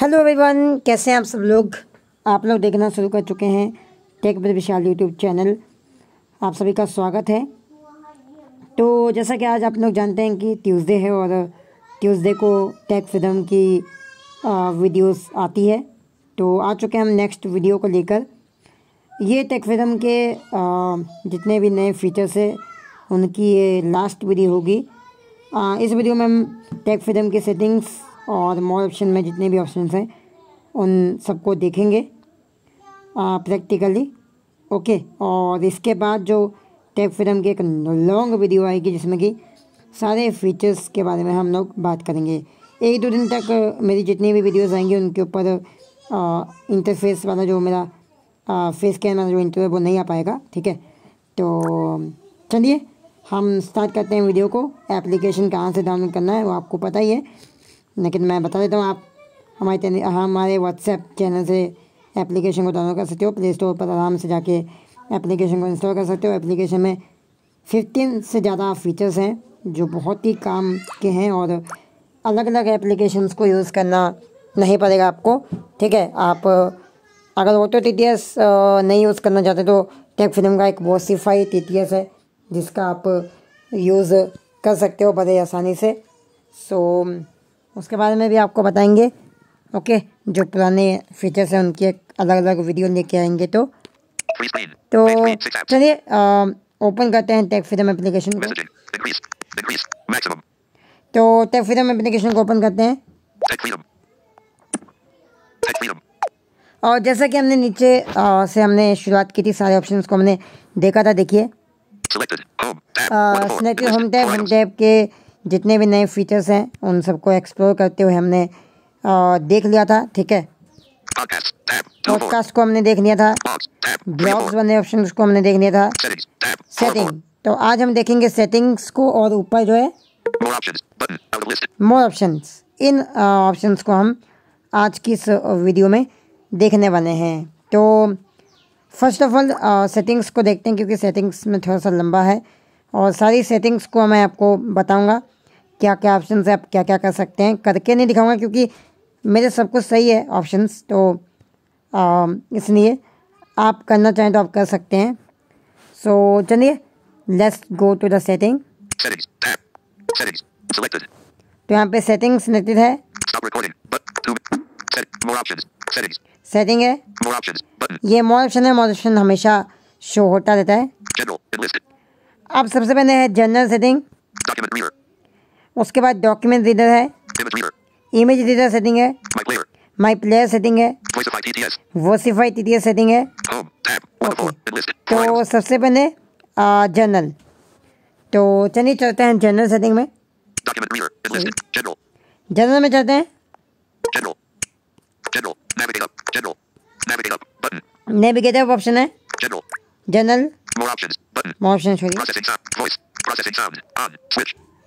Hello everyone कैसे हैं आप सब लोग आप लोग देखना शुरू कर चुके हैं tech with Vishal YouTube channel आप सभी का स्वागत है तो जैसा कि आज आप लोग जानते हैं कि ट्यूसडे है और ट्यूसडे को टेक फिदम की वीडियोस आती है तो आ चुके हैं हम नेक्स्ट वीडियो को लेकर ये टेक फिदम के जितने भी नए फीचर्स है उनकी ये लास्ट वीडियो होगी इस वीडियो में हम टेक फिदम की सेटिंग्स और मोर ऑप्शन में जितने भी ऑप्शन हैं उन सबको देखेंगे प्रैक्टिकली ओके और इसके बाद जो टेक फिल्म की एक लॉन्ग वीडियो आएगी जिसमें कि सारे फीचर्स के बारे में हम लोग बात करेंगे एक दो दिन तक मेरी जितनी भी वीडियोस आएंगी उनके ऊपर इंटरफेस वाला जो मेरा आ, फेस कैन वाला जो इंटरव्यू वो नहीं आ पाएगा ठीक है तो चलिए हम स्टार्ट करते हैं वीडियो को एप्लीकेशन कहाँ से डाउनलोड करना है वो आपको पता ही है लेकिन मैं बता देता हूँ आप हमारे हमारे व्हाट्सएप चैनल से एप्लीकेशन को डाउनलोड कर सकते हो प्ले स्टोर पर आराम से जाके एप्लीकेशन को इंस्टॉल कर सकते हो एप्लीकेशन में फिफ्टीन से ज़्यादा फीचर्स हैं जो बहुत ही काम के हैं और अलग अलग एप्लीकेशंस को यूज़ करना नहीं पड़ेगा आपको ठीक है आप अगर ऑटो टी टी एस नहीं यूज़ करना चाहते तो टेक फिल्म का एक वोसीफाई टी टी एस है जिसका आप यूज़ कर सकते हो बड़े आसानी से सो so, उसके बारे में भी आपको बताएंगे ओके जो पुराने फीचर्स हैं उनके अलग अलग वीडियो लेके आएंगे तो तो चलिए ओपन करते हैं टेक फ्रीडम एप्लीकेशन को तो टेक फ्रीडम एप्लीकेशन को ओपन करते हैं और जैसा कि हमने नीचे आ, से हमने शुरुआत की थी सारे ऑप्शंस को हमने देखा था देखिए होम टैब होम टैब के जितने भी नए फीचर्स हैं उन सबको एक्सप्लोर करते हुए हमने आ, देख लिया था ठीक है पॉडकास्ट को हमने देख लिया था ब्लॉग्स बनने ऑप्शन को हमने देख लिया था सेटिंग तो आज हम देखेंगे सेटिंग्स को और ऊपर जो है मोर ऑप्शन इन ऑप्शन को हम आज की इस वीडियो में देखने वाले हैं तो फर्स्ट ऑफ ऑल सेटिंग्स को देखते हैं क्योंकि सेटिंग्स में थोड़ा सा लंबा है और सारी सेटिंग्स को मैं आपको बताऊंगा क्या क्या ऑप्शन है आप क्या क्या कर सकते हैं करके नहीं दिखाऊंगा क्योंकि मेरे सब कुछ सही है ऑप्शंस तो इसलिए आप करना चाहें तो आप कर सकते हैं सो so, चलिए let's go to the setting तो यहाँ पे सेटिंग सिलेक्टेड है सेटिंग है ये मोर ऑप्शन है मोर ऑप्शन हमेशा शो होता रहता है अब सबसे पहले है जनरल सेटिंग उसके बाद डॉक्यूमेंट रीडर है इमेज रीडर सेटिंग है माई प्लेयर सेटिंग है वोसीफाई टी सेटिंग है तो सबसे पहले जनरल तो चलिए चलते हैं जनरल सेटिंग में जनरल में चलते हैं नेविगेटर ऑप्शन है जनरल मैं ऑप्शन छोड़िए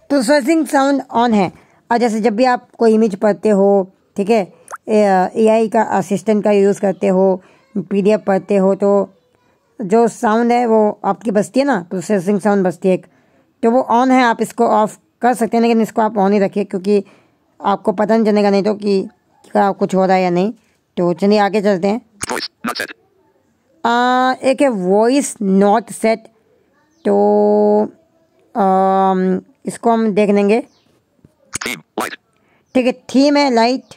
प्रोसेसिंग साउंड ऑन है और जैसे जब भी आप कोई इमेज पढ़ते हो ठीक है ए आई का असिस्टेंट का यूज़ करते हो पी पढ़ते हो तो जो साउंड है वो आपकी बस्ती है ना प्रोसेसिंग साउंड बस्ती है एक तो वो ऑन है आप इसको ऑफ कर सकते हैं लेकिन इसको आप ऑन ही रखिए क्योंकि आपको पता नहीं चलेगा नहीं तो कि क्या कुछ हो रहा है या नहीं तो चलिए आगे चलते हैं आ, एक है वॉइस नॉट सेट तो आ, इसको हम देख लेंगे ठीक है थीम है लाइट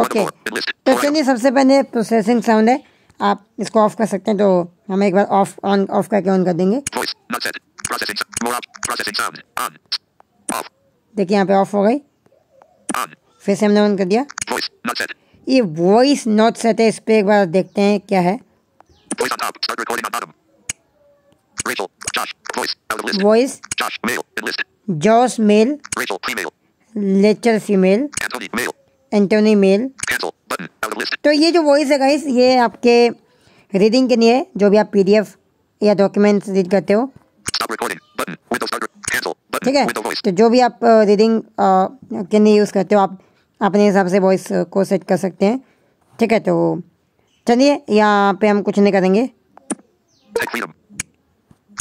ओके oh, तो चलिए सबसे पहले प्रोसेसिंग साउंड है आप इसको ऑफ कर सकते हैं तो हम एक बार ऑफ ऑन ऑफ करके ऑन कर देंगे देखिए यहाँ पे ऑफ हो गई फिर से हमने ऑन कर दिया ये वॉइस नॉट सेट है इस पर एक बार देखते हैं क्या है वॉइस जॉस मेल लेचर फीमेल एंटोनी मेल तो ये जो वॉइस है गाइस ये आपके रीडिंग के लिए जो भी आप पीडीएफ या डॉक्यूमेंट्स रीड करते हो ठीक है तो जो भी आप रीडिंग uh, uh, के लिए यूज़ करते हो आप अपने हिसाब से वॉइस uh, को सेट कर सकते हैं ठीक है तो चलिए यहाँ पे हम कुछ नहीं करेंगे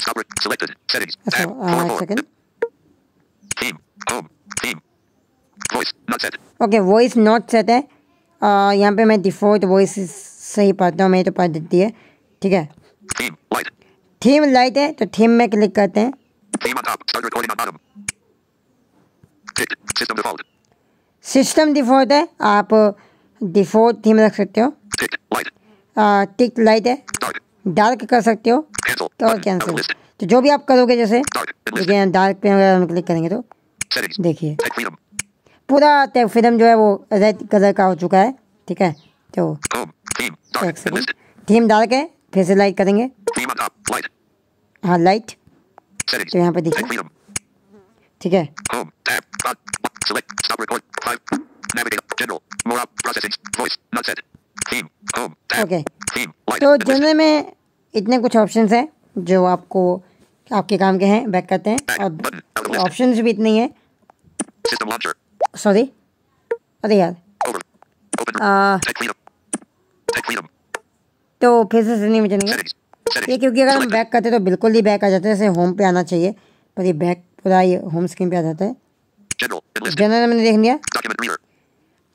Stop selected. Settings. Okay, tab. Uh, four, four. Second. Theme. Home. Theme. Voice not set. Okay, voice not set है. Uh, यहाँ पे मैं डिफॉल्ट वॉइस सही पाता हूँ मेरी तो पा देती है ठीक है थीम लाइट थीम लाइट है तो थीम में क्लिक करते हैं theme on top, start recording on bottom. System default. System default है आप डिफॉल्ट थीम रख सकते हो टिक लाइट है डार्क कर सकते हो तो और कैंसिल तो जो भी आप करोगे जैसे डार्क पे वगैरह क्लिक करेंगे तो देखिए पूरा टेक फिल्म जो है वो रेड कलर का हो चुका है ठीक है तो थीम डार्क है फिर से लाइट करेंगे हाँ लाइट तो यहाँ पे देखिए ठीक है ओके तो जनरल में इतने कुछ ऑप्शंस हैं जो आपको आपके काम के हैं बैक करते हैं और ऑप्शन भी इतने ही हैं सॉरी अरे यार तो फिर से सुनिए मुझे ये क्योंकि अगर हम बैक करते तो बिल्कुल ही बैक आ जाते हैं जैसे होम पे आना चाहिए पर ये बैक पूरा ये होम स्क्रीन पे आ जाता है जनरल मैंने देख लिया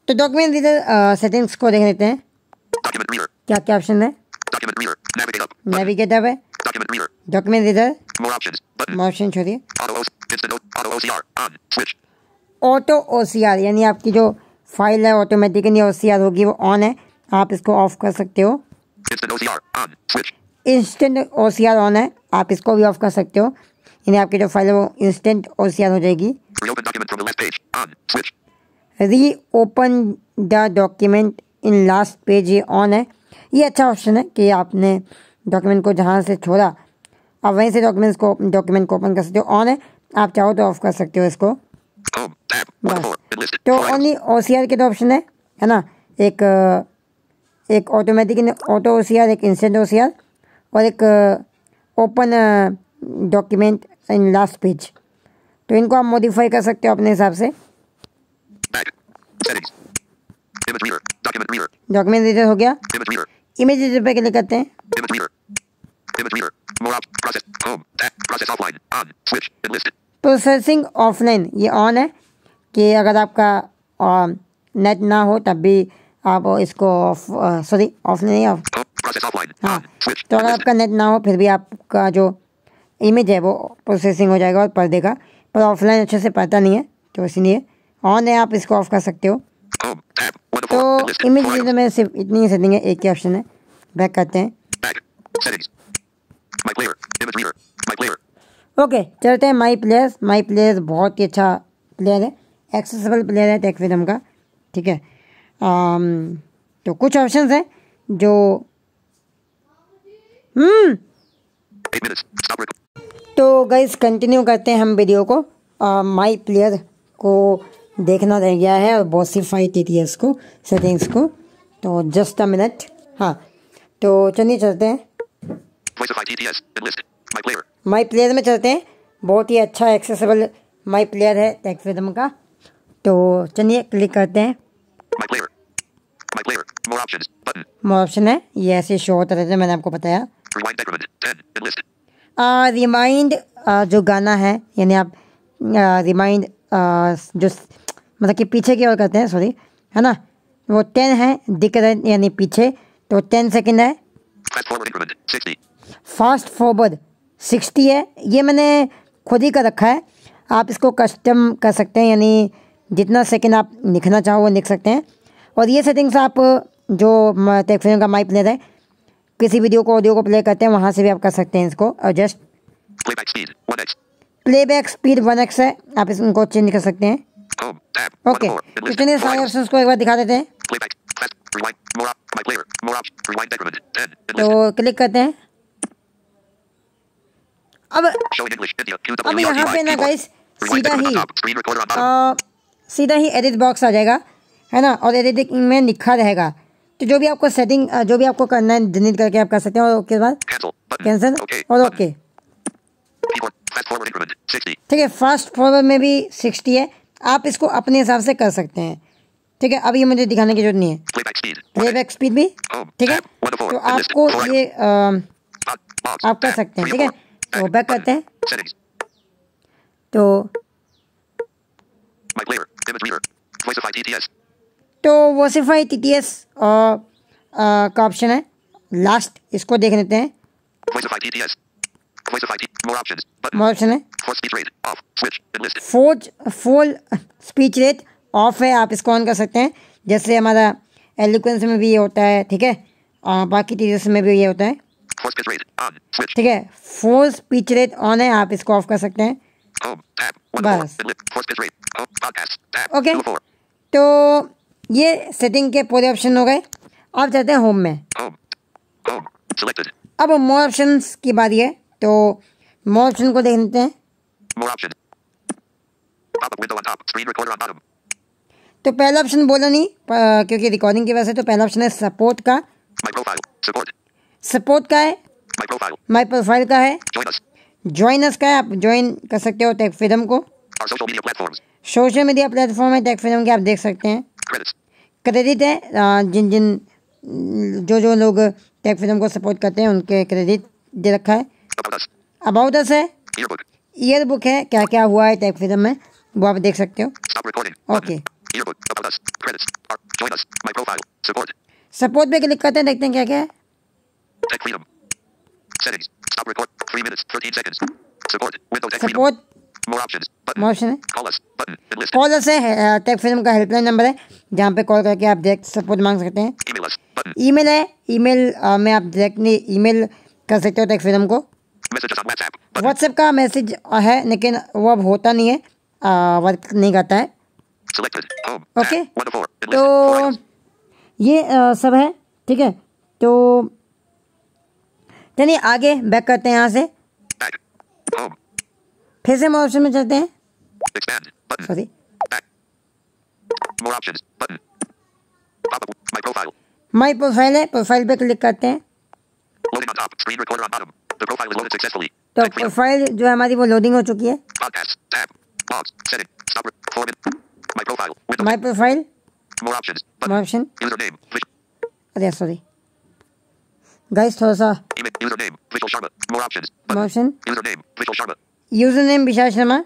तो डॉक्यूमेंट रीडर सेटिंग्स को देख लेते हैं क्या क्या ऑप्शन है document reader. Navigate up. Navigate up Document reader. Document reader. More options. Button. More options छोड़िए. Auto OCR. Instant Auto OCR. On. Switch. Auto OCR यानी आपकी जो फाइल है ऑटोमेटिकली OCR होगी वो ऑन है. आप इसको ऑफ कर सकते हो. Instant OCR. On. Switch. Instant O C R on है आप इसको भी ऑफ कर सकते हो यानी आपकी जो फाइल है वो इंस्टेंट ओ सी आर हो जाएगी reopen the document in last page ये ऑन है ये अच्छा ऑप्शन है कि आपने डॉक्यूमेंट को जहाँ से छोड़ा आप वहीं से डॉक्यूमेंट्स को डॉक्यूमेंट को ओपन कर सकते हो ऑन है आप चाहो तो ऑफ कर सकते हो इसको बस तो ओनली ओ के तो ऑप्शन है है ना एक एक ऑटोमेटिक ऑटो ओ एक इंस्टेंट ओ और एक open document in last page तो इनको आप मॉडिफाई कर सकते हो अपने हिसाब से डॉक्यूमेंट रीडर हो गया इमेज पे क्लिक करते हैं प्रोसेसिंग ऑफलाइन ये ऑन है कि अगर आपका नेट um, ना हो तब भी आप इसको सॉरी ऑफलाइन ऑफ हाँ तो अगर आपका नेट ना हो फिर भी आपका जो इमेज है वो प्रोसेसिंग हो जाएगा और पर्दे का पर ऑफलाइन अच्छे से पता नहीं है तो इसलिए ऑन है आप इसको ऑफ कर सकते हो तो इमेज तो मैं सिर्फ इतनी सेटिंग है एक ही ऑप्शन है बैक करते हैं ओके चलते हैं माई प्लेयर्स माई प्लेयर्स बहुत ही अच्छा प्लेयर है एक्सेसिबल प्लेयर है टेक फ्रीडम का ठीक है आम, um, तो कुछ ऑप्शन हैं जो हम्म तो गाइस कंटिन्यू करते हैं हम वीडियो को माई uh, प्लेयर को देखना रह गया है और बहुत सी फाइट थी इसको सेटिंग्स को तो जस्ट अ मिनट हाँ तो चलिए चलते हैं माई प्लेयर में चलते हैं बहुत ही अच्छा एक्सेसिबल माई प्लेयर है टेक्सम का तो चलिए क्लिक करते हैं मोर ऑप्शन है ये ऐसे शो होता रहता है मैंने आपको बताया रिमाइंड जो गाना है यानी आप रिमाइंड जो मतलब कि पीछे की ओर करते हैं सॉरी है ना वो टेन है दिख रहे यानी पीछे तो टेन सेकेंड है फास्ट फॉरवर्ड सिक्सटी है ये मैंने खुद ही कर रखा है आप इसको कस्टम कर सकते हैं यानी जितना सेकंड आप लिखना चाहो वो लिख सकते हैं और ये सेटिंग्स आप जो टेक्सोन का माई प्लेयर है किसी वीडियो को ऑडियो को प्ले करते हैं वहाँ से भी आप कर सकते हैं इसको adjust playback speed one X है आप इसको चेंज कर सकते हैं ओके oh, तो कितने सारे ऑप्शंस को एक बार दिखा देते हैं तो क्लिक करते हैं अब अब यहाँ पे ना गाइस सीधा ही आ, सीधा ही एडिट बॉक्स आ जाएगा है ना और एडिट में लिखा रहेगा तो जो भी आपको सेटिंग जो भी आपको करना है डिलीट करके आप कर सकते हैं और ओके बाद कैंसिल और ओके ठीक है फास्ट फॉरवर्ड में भी सिक्सटी है आप इसको अपने हिसाब से कर सकते हैं ठीक है अब ये मुझे दिखाने की जरूरत नहीं है बैक स्पीड भी oh, ठीक है तो आपको ये आप कर सकते हैं ठीक है तो बैक करते हैं तो तो वोसीफाई टी टी एस का ऑप्शन है लास्ट इसको देख लेते हैं Voice of ID. More options. Button. More option है. Full speech rate. Off. Switch. Enlisted. Full full speech rate off है आप इसको ऑन कर सकते हैं जैसे हमारा एलिक्वेंस में भी ये होता है ठीक है और बाकी चीज़ों में भी ये होता है ठीक है फोर स्पीच रेट ऑन है आप इसको ऑफ कर सकते हैं बस ओके oh, तो ये सेटिंग के पूरे ऑप्शन हो गए अब जाते हैं होम में अब मोर ऑप्शंस की बात है तो मोर ऑप्शन को देखते हैं तो पहला ऑप्शन बोला नहीं क्योंकि रिकॉर्डिंग की वजह से तो पहला ऑप्शन है सपोर्ट का सपोर्ट का है माई प्रोफाइल का है ज्वाइन का है आप ज्वाइन कर सकते हो टेक फिल्म को सोशल मीडिया प्लेटफॉर्म है टेक फिल्म के आप देख सकते हैं क्रेडिट है जिन जिन जो जो लोग टेक फिल्म को सपोर्ट करते हैं उनके क्रेडिट दे रखा है अबाउट है ईयर बुक है क्या क्या हुआ है टैग फिल्म में वो आप देख सकते हो ओके सपोर्ट पे क्लिक करते हैं देखते हैं क्या क्या है का हेल्पलाइन नंबर है जहाँ पे कॉल करके आप डायरेक्ट सपोर्ट मांग सकते हैं ईमेल है ईमेल में आप डायरेक्टली ईमेल कर सकते हो टेक फिल्म को व्हाट्सएप का मैसेज है लेकिन वो अब होता नहीं है वर्क नहीं करता है ओके oh, तो ये सब है ठीक है तो चलिए आगे बैक करते हैं यहाँ से oh. फिर से मोर ऑप्शन में चलते हैं माई प्रोफाइल है प्रोफाइल पे क्लिक करते हैं The profile is loaded successfully. तो प्रोफाइल जो है हमारी वो लोडिंग हो चुकी है माय प्रोफाइल ऑप्शन अरे सॉरी गाइस थोड़ा सा option user name Vishal Sharma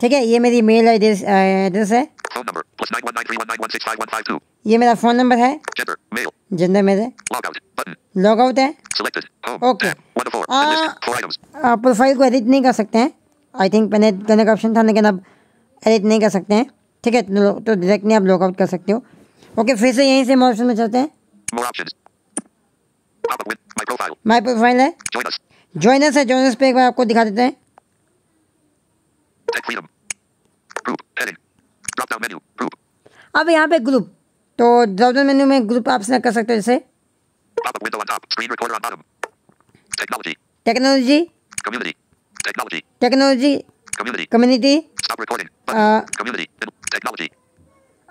ठीक है ये मेरी मेल एड्रेस एड्रेस है ये मेरा फोन नंबर है जेंडर मेरे लॉग आउट है ओके oh, ah, आप प्रोफाइल को एडिट नहीं कर सकते हैं आई थिंक पहले करने का ऑप्शन था लेकिन अब एडिट नहीं कर सकते हैं ठीक है तो डायरेक्ट नहीं तो आप लॉग आउट कर सकते हो ओके फिर से यहीं से मोर ऑप्शन में चलते हैं माई प्रोफाइल है ज्वाइनस है ज्वाइनस पे एक बार आपको दिखा देते हैं अब यहाँ पे ग्रुप तो ड्राउजर मेन्यू में ग्रुप आप सेलेक्ट कर सकते हो जैसे Pop-up window on top. Screen recorder on bottom. Technology. Technology. Community. Technology. Technology. Community. Community. Stop recording. Uh, community. Technology.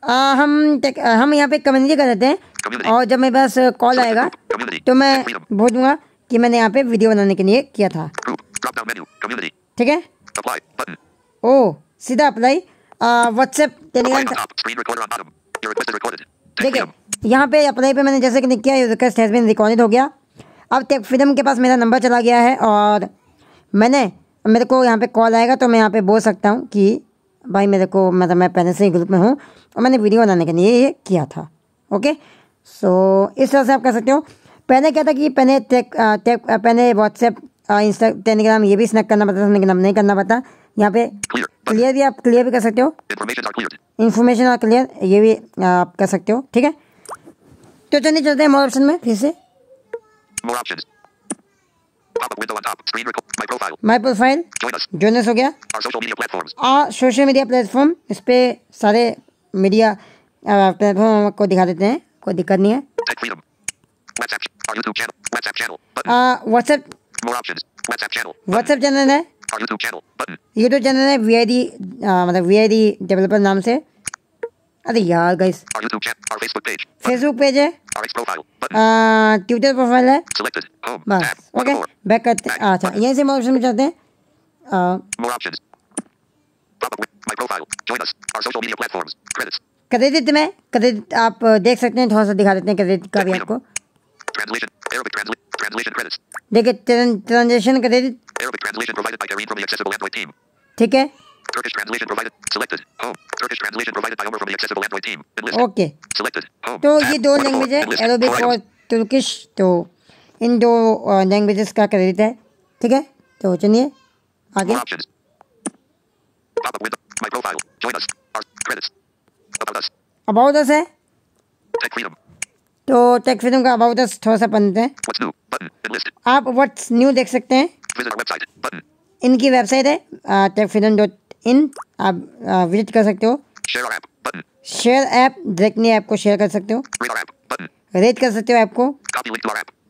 Uh, हम टेक, हम यहाँ पे कम्युनिटी कर देते हैं community. और जब मेरे पास कॉल आएगा तो मैं बोल दूंगा कि मैंने यहाँ पे वीडियो बनाने के लिए किया था ठीक है ओ सीधा अप्लाई व्हाट्सएप टेलीग्राम ठीक है यहाँ पे अप्लाई पे मैंने जैसे क्लिक किया रिक्वेस्ट हैज़ बिन रिकॉर्डेड हो गया अब टेक फ्रीडम के पास मेरा नंबर चला गया है और मैंने मेरे को यहाँ पे कॉल आएगा तो मैं यहाँ पे बोल सकता हूँ कि भाई मेरे को मतलब मैं पहले से ही ग्रुप में हूँ और मैंने वीडियो बनाने के लिए ये किया था ओके सो so, इस तरह से आप कह सकते हो पहले क्या था कि पहले टेक टेक पहले व्हाट्सएप इंस्टा टेलीग्राम ये भी स्नैक करना पड़ता था नहीं करना पड़ता यहाँ पे क्लियर भी आप क्लियर भी कर सकते हो इन्फॉर्मेशन और क्लियर ये भी आप कर सकते हो ठीक है तो चलिए चलते हैं मोर ऑप्शन में फिर से माई प्रोफाइल जोनस हो गया और सोशल मीडिया प्लेटफॉर्म इस पर सारे मीडिया प्लेटफॉर्म uh, को दिखा देते हैं कोई दिक्कत नहीं है व्हाट्सएप व्हाट्सएप चैनल है यूट्यूब चैनल है वी आई मतलब वी आई डेवलपर नाम से अरे यार गाइस फेसबुक पेज है ट्विटर प्रोफाइल है बस ओके बैक करते हैं अच्छा यहीं से ऑप्शन में जाते हैं क्रेडिट में क्रेडिट आप देख सकते हैं थोड़ा सा दिखा देते हैं क्रेडिट का भी आपको Translation credits. देखिए transaction credit Arabic translation provided by Kareem from the accessible Android team. ठीक है Turkish translation provided. Selected. Home. Turkish translation provided by Omer from the accessible Android team. Enlisted. Okay. Selected. Home. तो ये दो language है Arabic और Turkish तो इन दो languages का क्रेडिट है ठीक है तो चलिए आगे अबाउट अस है तो टेक फिल्म का अबाउट अस थोड़ा सा बनते हैं आप व्हाट्स न्यू देख सकते हैं इनकी वेबसाइट है टेक फिल्म डॉट इन आप विजिट कर सकते हो शेयर ऐप डायरेक्टली ऐप को शेयर कर सकते हो रेट कर सकते हो ऐप को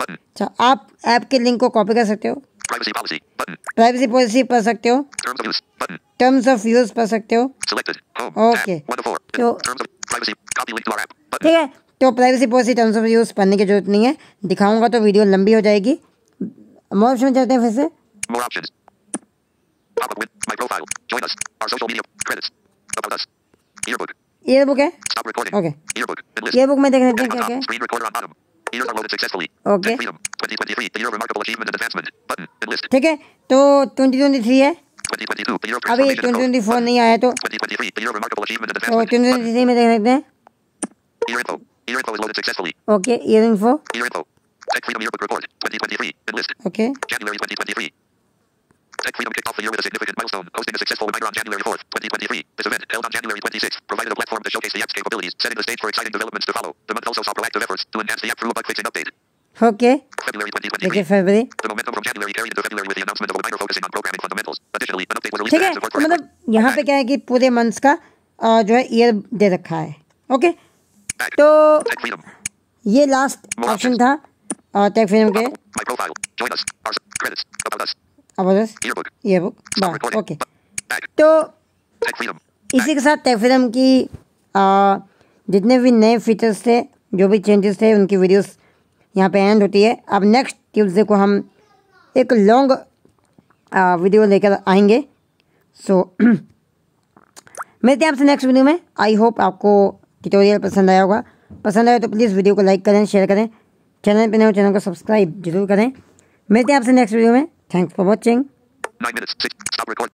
अच्छा आप ऐप के लिंक को कॉपी कर सकते हो प्राइवेसी पॉलिसी पढ़ सकते हो टर्म्स ऑफ यूज पढ़ सकते हो ओके तो ठीक है तो privacy policy terms of use पढ़ने की जरूरत नहीं है दिखाऊंगा तो वीडियो लंबी हो जाएगी मोर ऑप्शन चलते हैं फिर से है ओके में देख लेते हैं क्या क्या ठीक है तो है अभी नहीं आया तो, तो में देख लेते हैं Your info is loaded successfully. Okay, your info. Your info. Tech Freedom Yearbook Report 2023. Enlist. Okay. January 2023. Tech Freedom kicked off the year with a significant milestone, hosting a successful webinar on January 4th, 2023. This event, held on January 26th, provided a platform to showcase the app's capabilities, setting the stage for exciting developments to follow. The month also saw proactive efforts to enhance the app through a bug fixing update. Okay. February 2023. Okay, February. The momentum from January carried into February with the announcement of a webinar focusing on programming fundamentals. Additionally, an update was released to support for मतलब यहाँ पे क्या है कि पूरे months का जो है ईयर दे रखा है ओके okay? तो ये लास्ट ऑप्शन था टेक फिल्म के ये बुक ओके तो इसी के साथ टेक फिल्म की आ, जितने भी नए फीचर्स थे जो भी चेंजेस थे उनकी वीडियोस यहाँ पे एंड होती है अब नेक्स्ट ट्यूजडे को हम एक लॉन्ग वीडियो लेकर आएंगे सो so, मिलते हैं आपसे नेक्स्ट वीडियो में आई होप आपको ट्यूटोरियल पसंद आया होगा पसंद आया तो प्लीज़ वीडियो को लाइक करें शेयर करें चैनल पर नए चैनल को सब्सक्राइब जरूर करें मिलते हैं आपसे नेक्स्ट वीडियो में थैंक्स फॉर वॉचिंग